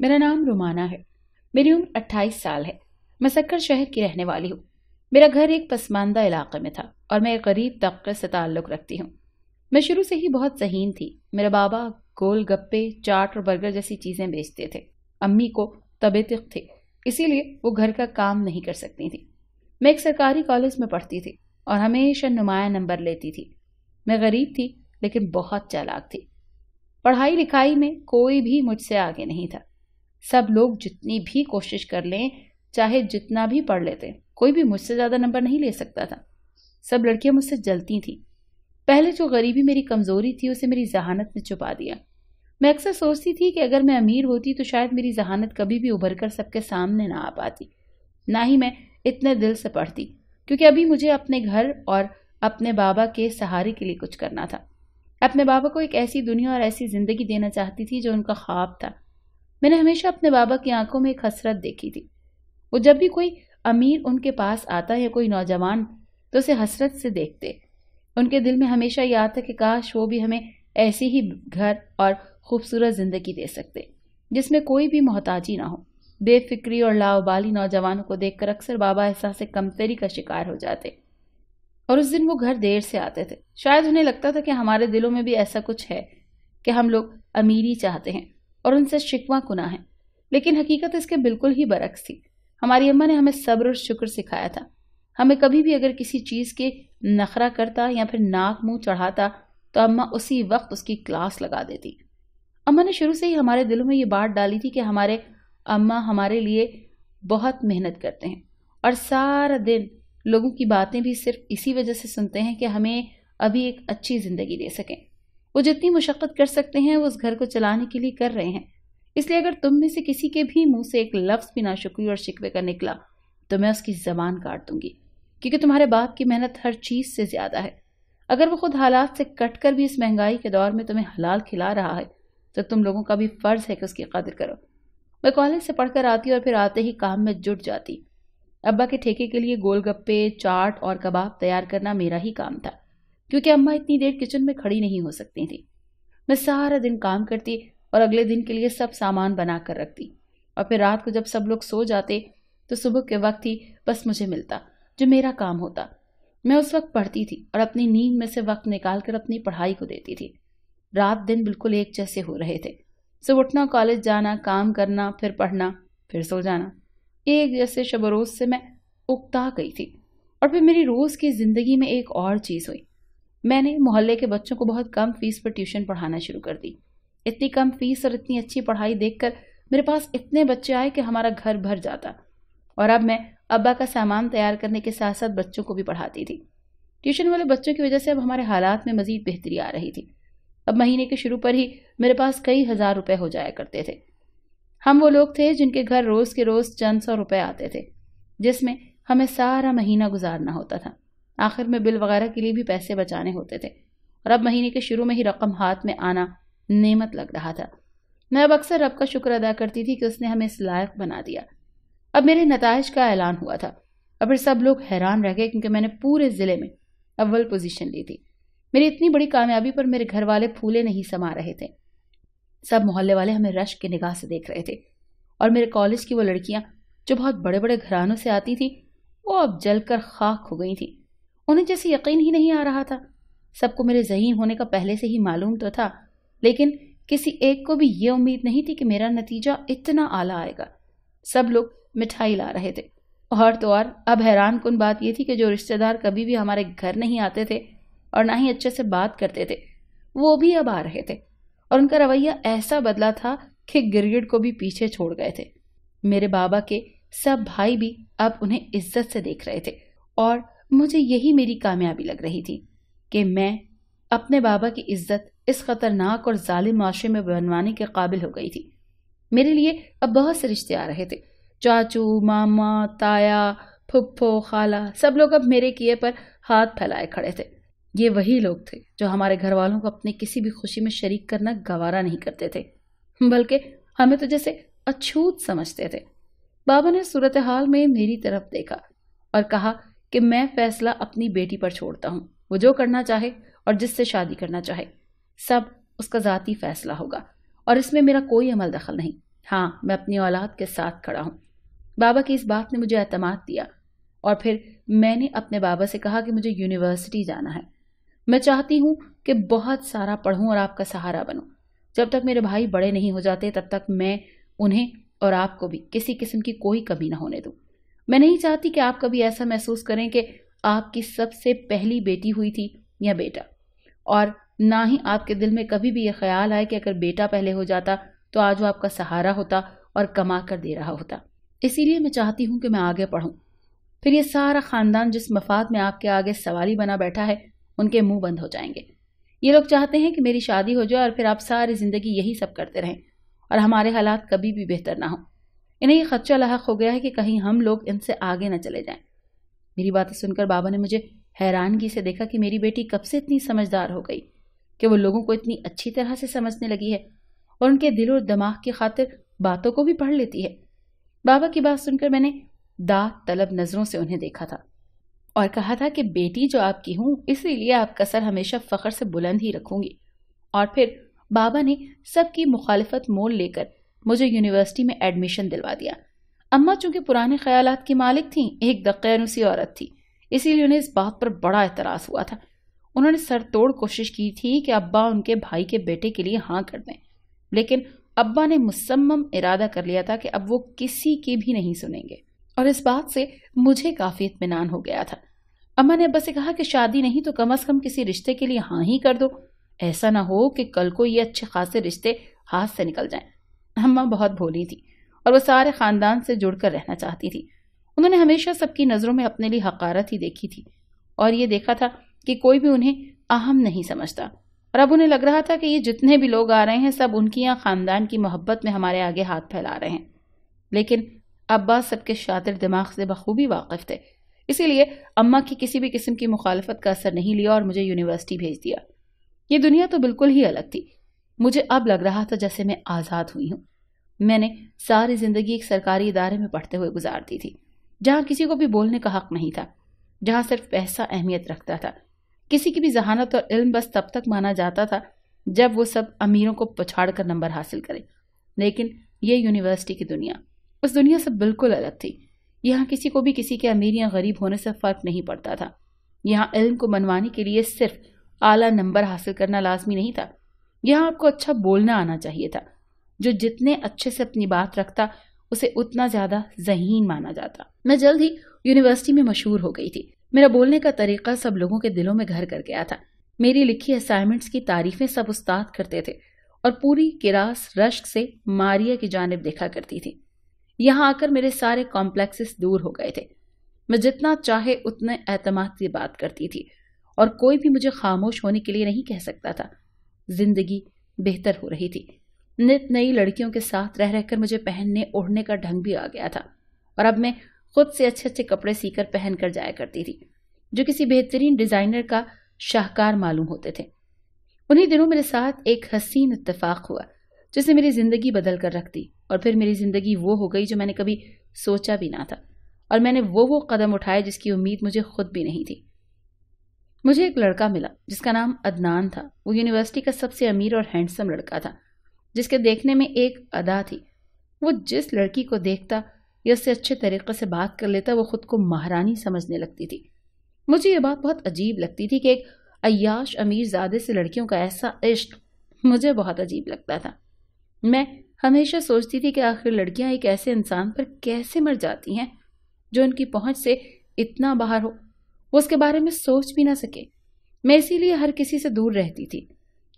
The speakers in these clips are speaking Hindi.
मेरा नाम रुमाना है मेरी उम्र अट्ठाईस साल है मैं सक्कर शहर की रहने वाली हूँ मेरा घर एक पसमानदा इलाके में था और मैं एक गरीब तबके से ताल्लुक़ रखती हूँ मैं शुरू से ही बहुत जहीन थी मेरे बाबा गोल गप्पे चाट और बर्गर जैसी चीज़ें बेचते थे अम्मी को तबियत थी इसीलिए वो घर का काम नहीं कर सकती थी मैं एक सरकारी कॉलेज में पढ़ती थी और हमेशा नुमाया नंबर लेती थी मैं गरीब थी लेकिन बहुत चालाक थी पढ़ाई लिखाई में कोई भी मुझसे आगे नहीं था सब लोग जितनी भी कोशिश कर लें चाहे जितना भी पढ़ लेते कोई भी मुझसे ज़्यादा नंबर नहीं ले सकता था सब लड़कियां मुझसे जलती थीं पहले जो गरीबी मेरी कमज़ोरी थी उसे मेरी जहानत ने छुपा दिया मैं अक्सर सोचती थी कि अगर मैं अमीर होती तो शायद मेरी जहानत कभी भी उभर कर सबके सामने ना आ पाती ना ही मैं इतने दिल से पढ़ती क्योंकि अभी मुझे अपने घर और अपने बाबा के सहारे के लिए कुछ करना था अपने बाबा को एक ऐसी दुनिया और ऐसी ज़िंदगी देना चाहती थी जो उनका ख्वाब था मैंने हमेशा अपने बाबा की आंखों में एक हसरत देखी थी वो जब भी कोई अमीर उनके पास आता या कोई नौजवान तो उसे हसरत से देखते उनके दिल में हमेशा ये आता कि काश वो भी हमें ऐसी ही घर और खूबसूरत जिंदगी दे सकते जिसमें कोई भी मोहताजी ना हो बेफिक्री और लाओबाली नौजवानों को देखकर अक्सर बाबा एहसास कमतरी का शिकार हो जाते और उस दिन वो घर देर से आते थे शायद उन्हें लगता था कि हमारे दिलों में भी ऐसा कुछ है कि हम लोग अमीरी चाहते हैं और उनसे शिकवा कुना है लेकिन हकीकत इसके बिल्कुल ही बरक्स थी हमारी अम्मा ने हमें सब्र और शुक्र सिखाया था हमें कभी भी अगर किसी चीज़ के नखरा करता या फिर नाक मुंह चढ़ाता तो अम्मा उसी वक्त उसकी क्लास लगा देती अम्मा ने शुरू से ही हमारे दिलों में ये बात डाली थी कि हमारे अम्मा हमारे लिए बहुत मेहनत करते हैं और सारा दिन लोगों की बातें भी सिर्फ इसी वजह से सुनते हैं कि हमें अभी एक अच्छी ज़िंदगी दे सकें वो जितनी मुशक्क़त कर सकते हैं वो उस घर को चलाने के लिए कर रहे हैं इसलिए अगर तुम में से किसी के भी मुंह से एक लफ्ज़ भी नाशुक्री और शिकवे का निकला तो मैं उसकी ज़बान काट दूंगी क्योंकि तुम्हारे बाप की मेहनत हर चीज़ से ज़्यादा है अगर वो खुद हालात से कट कर भी इस महंगाई के दौर में तुम्हें हलाल खिला रहा है तो तुम लोगों का भी फ़र्ज़ है कि उसकी कदर करो मैं कॉलेज से पढ़कर आती और फिर आते ही काम में जुट जाती अब्बा के ठेके के लिए गोलगप्पे चाट और कबाब तैयार करना मेरा ही काम था क्योंकि अम्मा इतनी देर किचन में खड़ी नहीं हो सकती थी मैं सारा दिन काम करती और अगले दिन के लिए सब सामान बना कर रखती और फिर रात को जब सब लोग सो जाते तो सुबह के वक्त ही बस मुझे मिलता जो मेरा काम होता मैं उस वक्त पढ़ती थी और अपनी नींद में से वक्त निकाल कर अपनी पढ़ाई को देती थी रात दिन बिल्कुल एक जैसे हो रहे थे सुबह उठना कॉलेज जाना काम करना फिर पढ़ना फिर सो जाना एक जैसे शबरोज से मैं उगता गई थी और फिर मेरी रोज़ की ज़िंदगी में एक और चीज़ हुई मैंने मोहल्ले के बच्चों को बहुत कम फीस पर ट्यूशन पढ़ाना शुरू कर दी इतनी कम फीस और इतनी अच्छी पढ़ाई देखकर मेरे पास इतने बच्चे आए कि हमारा घर भर जाता और अब मैं अब्बा का सामान तैयार करने के साथ साथ बच्चों को भी पढ़ाती थी ट्यूशन वाले बच्चों की वजह से अब हमारे हालात में मजीद बेहतरी आ रही थी अब महीने के शुरू पर ही मेरे पास कई हज़ार रुपए हो जाया करते थे हम वो लोग थे जिनके घर रोज़ के रोज़ चंद सौ रुपए आते थे जिसमें हमें सारा महीना गुजारना होता था आखिर में बिल वगैरह के लिए भी पैसे बचाने होते थे और अब महीने के शुरू में ही रकम हाथ में आना नेमत लग रहा था मैं अब अक्सर रब का शुक्र अदा करती थी कि उसने हमें इस लायक बना दिया अब मेरे नतज का ऐलान हुआ था अब फिर सब लोग हैरान रह गए क्योंकि मैंने पूरे ज़िले में अव्वल पोजीशन ली थी मेरी इतनी बड़ी कामयाबी पर मेरे घर वाले फूले नहीं समा रहे थे सब मोहल्ले वाले हमें रश की निगाह से देख रहे थे और मेरे कॉलेज की वो लड़कियाँ जो बहुत बड़े बड़े घरानों से आती थी वो अब जलकर खाक हो गई थी उन्हें जैसे यकीन ही नहीं आ रहा था सबको मेरे जहीन होने का पहले से ही मालूम तो था लेकिन किसी एक को भी ये उम्मीद नहीं थी कि मेरा नतीजा इतना आला आएगा सब लोग मिठाई ला रहे थे और तो और अब हैरान कन बात यह थी कि जो रिश्तेदार कभी भी हमारे घर नहीं आते थे और ना ही अच्छे से बात करते थे वो भी अब आ रहे थे और उनका रवैया ऐसा बदला था कि गिरगिट को भी पीछे छोड़ गए थे मेरे बाबा के सब भाई भी अब उन्हें इज्जत से देख रहे थे और मुझे यही मेरी कामयाबी लग रही थी कि मैं अपने बाबा की इज्जत इस खतरनाक और जालिम माशरे में बनवाने के काबिल हो गई थी मेरे लिए अब बहुत से रिश्ते आ रहे थे चाचू मामा ताया फुप्फो खाला सब लोग अब मेरे किए पर हाथ फैलाए खड़े थे ये वही लोग थे जो हमारे घर वालों को अपने किसी भी खुशी में शरीक करना गवारा नहीं करते थे बल्कि हमें तो जैसे अछूत समझते थे बाबा ने सूरत हाल में मेरी तरफ देखा और कहा कि मैं फैसला अपनी बेटी पर छोड़ता हूँ वो जो करना चाहे और जिससे शादी करना चाहे सब उसका ज़ाती फैसला होगा और इसमें मेरा कोई अमल दखल नहीं हाँ मैं अपनी औलाद के साथ खड़ा हूँ बाबा की इस बात ने मुझे अतमाद दिया और फिर मैंने अपने बाबा से कहा कि मुझे यूनिवर्सिटी जाना है मैं चाहती हूँ कि बहुत सारा पढ़ूँ और आपका सहारा बनूँ जब तक मेरे भाई बड़े नहीं हो जाते तब तक मैं उन्हें और आपको भी किसी किस्म की कोई कमी ना होने दूँ मैं नहीं चाहती कि आप कभी ऐसा महसूस करें कि आपकी सबसे पहली बेटी हुई थी या बेटा और ना ही आपके दिल में कभी भी ये ख्याल आए कि अगर बेटा पहले हो जाता तो आज वो आपका सहारा होता और कमा कर दे रहा होता इसीलिए मैं चाहती हूँ कि मैं आगे पढ़ूँ फिर ये सारा ख़ानदान जिस मफाद में आपके आगे सवाली बना बैठा है उनके मुंह बंद हो जाएंगे ये लोग चाहते हैं कि मेरी शादी हो जाए और फिर आप सारी ज़िंदगी यही सब करते रहें और हमारे हालात कभी भी बेहतर ना हों इन्हें यह खदशा लाक हो गया है कि कहीं हम लोग इनसे आगे न चले जाएं मेरी बातें सुनकर बाबा ने मुझे हैरानगी से देखा कि मेरी बेटी कब से इतनी समझदार हो गई कि वो लोगों को इतनी अच्छी तरह से समझने लगी है और उनके दिल और दिमाग की खातिर बातों को भी पढ़ लेती है बाबा की बात सुनकर मैंने दात तलब नज़रों से उन्हें देखा था और कहा था कि बेटी जो आपकी हूं इसीलिए आपका सर हमेशा फ़ख्र से बुलंद ही रखूंगी और फिर बाबा ने सबकी मुखालफत मोल लेकर मुझे यूनिवर्सिटी में एडमिशन दिलवा दिया अम्मा चूंकि पुराने ख्यालात की मालिक थी एक दक्यानुसी औरत थी इसीलिए उन्हें इस बात पर बड़ा एतराज़ हुआ था उन्होंने सर तोड़ कोशिश की थी कि अब्बा उनके भाई के बेटे के लिए हाँ कर दें लेकिन अब्बा ने मुसम्म इरादा कर लिया था कि अब वो किसी की भी नहीं सुनेंगे और इस बात से मुझे काफ़ी इतमान हो गया था अम्मा ने अब्बा से कहा कि शादी नहीं तो कम अज़ कम किसी रिश्ते के लिए हाँ ही कर दो ऐसा ना हो कि कल को ये अच्छे खासे रिश्ते हाथ से निकल जाएं अम्मा बहुत भोली थी और वो सारे ख़ानदान से जुड़कर रहना चाहती थी उन्होंने हमेशा सबकी नज़रों में अपने लिए हकारत ही देखी थी और ये देखा था कि कोई भी उन्हें अहम नहीं समझता और अब उन्हें लग रहा था कि ये जितने भी लोग आ रहे हैं सब उनकी यहाँ ख़ानदान की मोहब्बत में हमारे आगे हाथ फैला रहे हैं लेकिन अब्बास सबके शातिर दिमाग से बखूबी वाकिफ थे इसीलिए अम्मा की किसी भी किस्म की मुखालफत का असर नहीं लिया और मुझे यूनिवर्सिटी भेज दिया ये दुनिया तो बिल्कुल ही अलग थी मुझे अब लग रहा था जैसे मैं आज़ाद हुई हूँ मैंने सारी जिंदगी एक सरकारी इदारे में पढ़ते हुए गुजार दी थी जहाँ किसी को भी बोलने का हक नहीं था जहाँ सिर्फ पैसा अहमियत रखता था किसी की भी जहानत और इल्म बस तब तक माना जाता था जब वो सब अमीरों को पछाड़ कर नंबर हासिल करे लेकिन ये यूनिवर्सिटी की दुनिया उस दुनिया से बिल्कुल अलग थी यहाँ किसी को भी किसी के अमीर या गरीब होने से फ़र्क नहीं पड़ता था यहाँ इल्म को मनवाने के लिए सिर्फ आला नंबर हासिल करना लाजमी नहीं था यहाँ आपको अच्छा बोलना आना चाहिए था जो जितने अच्छे से अपनी बात रखता उसे उतना ज्यादा जहीन माना जाता मैं जल्द ही यूनिवर्सिटी में मशहूर हो गई थी मेरा बोलने का तरीका सब लोगों के दिलों में घर कर गया था मेरी लिखी असाइनमेंट्स की तारीफें सब उस्ताद करते थे और पूरी किरास रश्क से मारिया की जानब देखा करती थी यहाँ आकर मेरे सारे कॉम्प्लेक्सेस दूर हो गए थे मैं जितना चाहे उतने एतमाद से बात करती थी और कोई भी मुझे खामोश होने के लिए नहीं कह सकता था जिंदगी बेहतर हो रही थी नित नई लड़कियों के साथ रह रहकर मुझे पहनने ओढ़ने का ढंग भी आ गया था और अब मैं खुद से अच्छे अच्छे कपड़े सीकर पहन कर जाया करती थी जो किसी बेहतरीन डिजाइनर का शाहकार मालूम होते थे उन्हीं दिनों मेरे साथ एक हसीन इतफाक हुआ जिसने मेरी जिंदगी बदल कर रख दी और फिर मेरी जिंदगी वो हो गई जो मैंने कभी सोचा भी ना था और मैंने वो वो कदम उठाए जिसकी उम्मीद मुझे खुद भी नहीं थी मुझे एक लड़का मिला जिसका नाम अदनान था वो यूनिवर्सिटी का सबसे अमीर और हैंडसम लड़का था जिसके देखने में एक अदा थी वो जिस लड़की को देखता या उससे अच्छे तरीके से बात कर लेता वो खुद को महारानी समझने लगती थी मुझे ये बात बहुत अजीब लगती थी कि एक अयाश अमीर ज़्यादा से लड़कियों का ऐसा इश्क मुझे बहुत अजीब लगता था मैं हमेशा सोचती थी कि आखिर लड़कियां एक ऐसे इंसान पर कैसे मर जाती हैं जो उनकी पहुंच से इतना बाहर हो वो उसके बारे में सोच भी ना सके मैं इसीलिए हर किसी से दूर रहती थी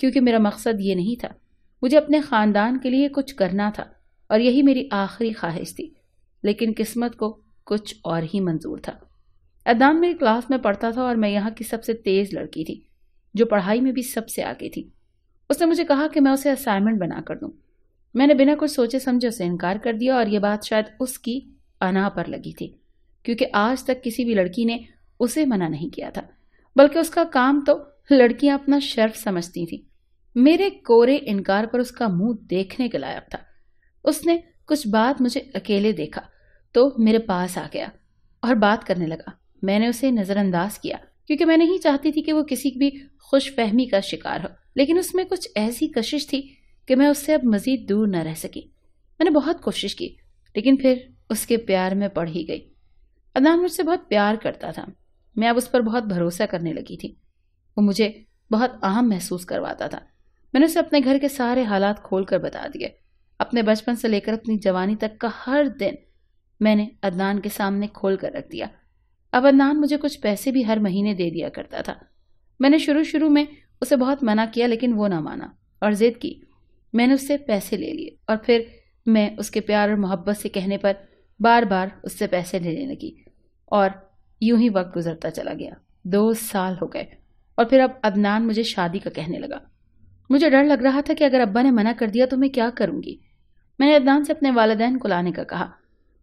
क्योंकि मेरा मकसद ये नहीं था मुझे अपने ख़ानदान के लिए कुछ करना था और यही मेरी आखिरी ख्वाहिश थी लेकिन किस्मत को कुछ और ही मंजूर था अदान मेरी क्लास में पढ़ता था और मैं यहाँ की सबसे तेज़ लड़की थी जो पढ़ाई में भी सबसे आगे थी उसने मुझे कहा कि मैं उसे असाइनमेंट बना कर दूं मैंने बिना कुछ सोचे समझे उसे इनकार कर दिया और यह बात शायद उसकी अना पर लगी थी क्योंकि आज तक किसी भी लड़की ने उसे मना नहीं किया था बल्कि उसका काम तो लड़कियां अपना शर्फ समझती थीं मेरे कोरे इनकार पर उसका मुंह देखने के लायक था उसने कुछ बात मुझे अकेले देखा तो मेरे पास आ गया और बात करने लगा मैंने उसे नज़रअंदाज किया क्योंकि मैं नहीं चाहती थी कि वो किसी भी खुश फहमी का शिकार हो लेकिन उसमें कुछ ऐसी कशिश थी कि मैं उससे अब मज़ीद दूर न रह सकी मैंने बहुत कोशिश की लेकिन फिर उसके प्यार में पड़ ही गई अदनान मुझसे बहुत प्यार करता था मैं अब उस पर बहुत भरोसा करने लगी थी वो मुझे बहुत अहम महसूस करवाता था मैंने उसे अपने घर के सारे हालात खोल कर बता दिए अपने बचपन से लेकर अपनी जवानी तक का हर दिन मैंने अदनान के सामने खोल कर रख दिया अब अदनान मुझे कुछ पैसे भी हर महीने दे दिया करता था मैंने शुरू शुरू में उसे बहुत मना किया लेकिन वो ना माना और जिद की मैंने उससे पैसे ले लिए और फिर मैं उसके प्यार और मोहब्बत से कहने पर बार बार उससे पैसे लेने लगी और यूं ही वक्त गुजरता चला गया दो साल हो गए और फिर अब अदनान मुझे शादी का कहने लगा मुझे डर लग रहा था कि अगर अब्बा ने मना कर दिया तो मैं क्या करूंगी मैंने अदनान से अपने वालदेन को लाने का कहा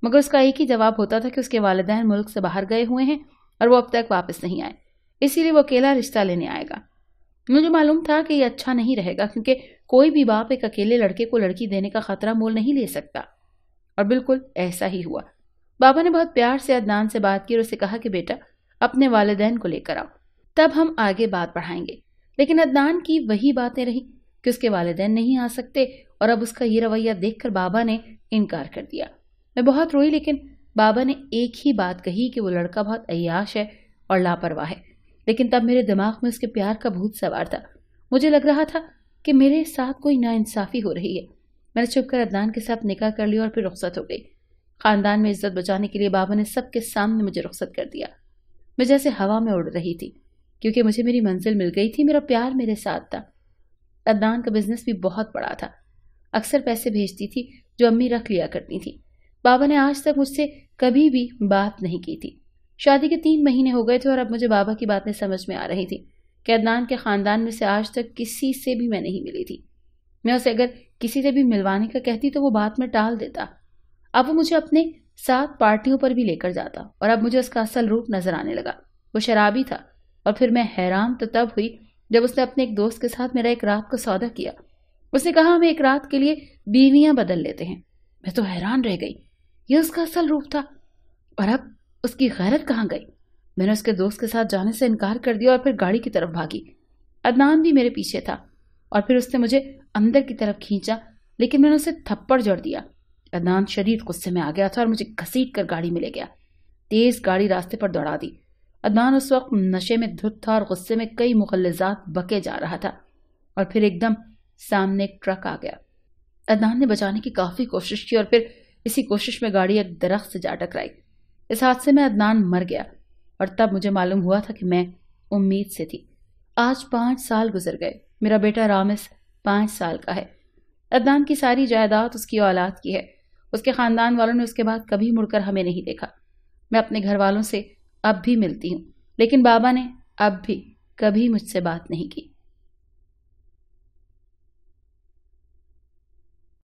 मगर उसका एक ही जवाब होता था कि उसके वालदेन मुल्क से बाहर गए हुए हैं और वो अब तक वापस नहीं आए इसीलिए वो अकेला रिश्ता लेने आएगा मुझे मालूम था कि ये अच्छा नहीं रहेगा क्योंकि कोई भी बाप एक अकेले लड़के को लड़की देने का खतरा मोल नहीं ले सकता और बिल्कुल ऐसा ही हुआ बाबा ने बहुत प्यार से अदनान से बात की और उसे कहा कि बेटा अपने वालदेन को लेकर आओ तब हम आगे बात बढ़ाएंगे लेकिन अदनान की वही बातें रही कि उसके वालदेन नहीं आ सकते और अब उसका ये रवैया देखकर बाबा ने इनकार कर दिया मैं बहुत रोई लेकिन बाबा ने एक ही बात कही कि वो लड़का बहुत अयाश है और लापरवाह है लेकिन तब मेरे दिमाग में उसके प्यार का भूत सवार था मुझे लग रहा था कि मेरे साथ कोई नाइंसाफ़ी हो रही है मैंने छुपकर अदनान के साथ निकाह कर लिया और फिर रुख्सत हो गई ख़ानदान में इज्जत बचाने के लिए बाबा ने सबके सामने मुझे रुख्सत कर दिया मैं जैसे हवा में उड़ रही थी क्योंकि मुझे मेरी मंजिल मिल गई थी मेरा प्यार मेरे साथ था अदनान का बिजनेस भी बहुत बड़ा था अक्सर पैसे भेजती थी जो अम्मी रख लिया करती थी बाबा ने आज तक मुझसे कभी भी बात नहीं की थी शादी के तीन महीने हो गए थे और अब मुझे बाबा की बातें समझ में आ रही थी कि अदनान के ख़ानदान में से आज तक किसी से भी मैं नहीं मिली थी मैं उसे अगर किसी से भी मिलवाने का कहती तो वो बात में टाल देता अब वो मुझे अपने साथ पार्टियों पर भी लेकर जाता और अब मुझे उसका असल रूप नजर आने लगा वो शराबी था और फिर मैं हैरान तो तब हुई जब उसने अपने एक दोस्त के साथ मेरा एक रात का सौदा किया उसने कहा हमें एक रात के लिए बीवियां बदल लेते हैं मैं तो हैरान रह गई ये उसका असल रूप था और अब उसकी गैरत कहाँ गई मैंने उसके दोस्त के साथ जाने से इनकार कर दिया और फिर गाड़ी की तरफ भागी अदनान भी मेरे पीछे था और फिर उसने मुझे अंदर की तरफ खींचा लेकिन मैंने उसे थप्पड़ जड़ दिया अदनान शरीर गुस्से में आ गया था और मुझे घसीट कर गाड़ी में ले गया तेज गाड़ी रास्ते पर दौड़ा दी अदनान उस वक्त नशे में धुत था और गुस्से में कई मुखलजात बके जा रहा था और फिर एकदम सामने एक ट्रक आ गया अदनान ने बचाने की काफ़ी कोशिश की और फिर इसी कोशिश में गाड़ी एक दरख्त से जा टकराई इस हादसे में अदनान मर गया और तब मुझे मालूम हुआ था कि मैं उम्मीद से थी आज पांच साल गुजर गए मेरा बेटा रामिस पांच साल का है अदनान की सारी जायदाद उसकी औलाद की है उसके ख़ानदान वालों ने उसके बाद कभी मुड़कर हमें नहीं देखा मैं अपने घर वालों से अब भी मिलती हूँ लेकिन बाबा ने अब भी कभी मुझसे बात नहीं की